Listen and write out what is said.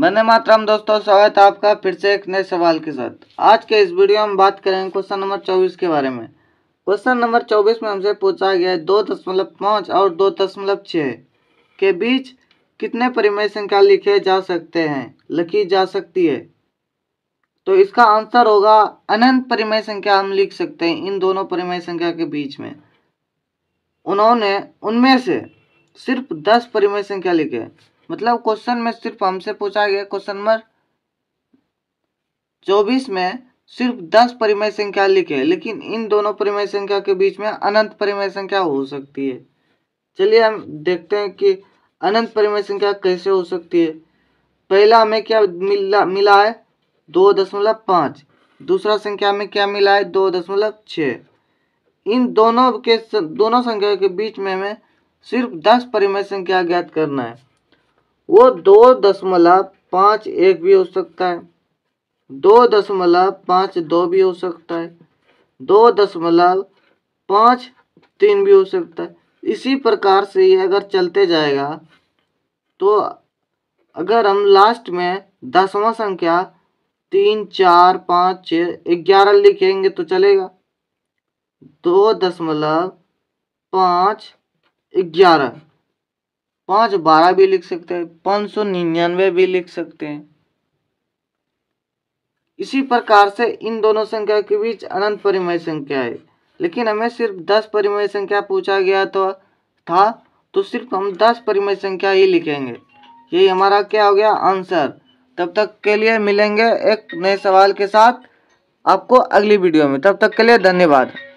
मैंने मातराम दोस्तों स्वागत है आपका फिर से एक नए सवाल के साथ आज के इस वीडियो में बात करेंगे क्वेश्चन नंबर चौबीस के बारे में क्वेश्चन नंबर चौबीस में हमसे पूछा गया है दो दशमलव पाँच और दो दशमलव छः के बीच कितने परिमेय संख्या लिखे जा सकते हैं लिखी जा सकती है तो इसका आंसर होगा अनंत परिमेय संख्या हम लिख सकते हैं इन दोनों परिमेय संख्या के बीच में उन्होंने उनमें से सिर्फ दस परिमेय संख्या लिखे मतलब क्वेश्चन में सिर्फ हमसे पूछा गया क्वेश्चन नंबर चौबीस में सिर्फ दस परिमय संख्या लिखे लेकिन इन दोनों परिमय संख्या के बीच में अनंत परिमय संख्या हो सकती है चलिए हम देखते हैं कि अनंत परिमय संख्या कैसे हो सकती है पहला हमें क्या मिला मिला है दो दशमलव पाँच दूसरा संख्या में क्या मिला है दो दशमलव छ इन दोनों के दोनों संख्या के बीच में हमें सिर्फ दस परिमय संख्या ज्ञात करना है वो दो दशमलव पाँच एक भी हो सकता है दो दशमलव पाँच दो भी हो सकता है दो दशमलव पाँच तीन भी हो सकता है इसी प्रकार से ये अगर चलते जाएगा तो अगर हम लास्ट में दसवां संख्या तीन चार पाँच छः ग्यारह लिखेंगे तो चलेगा दो दशमलव पाँच ग्यारह पाँच बारह भी लिख सकते हैं पाँच सौ निन्यानवे भी लिख सकते हैं इसी प्रकार से इन दोनों संख्या के बीच अनंत परिमय संख्या है लेकिन हमें सिर्फ दस परिमय संख्या पूछा गया तो था तो सिर्फ हम दस परिमय संख्या ही लिखेंगे यही हमारा क्या हो गया आंसर तब तक के लिए मिलेंगे एक नए सवाल के साथ आपको अगली वीडियो में तब तक के लिए धन्यवाद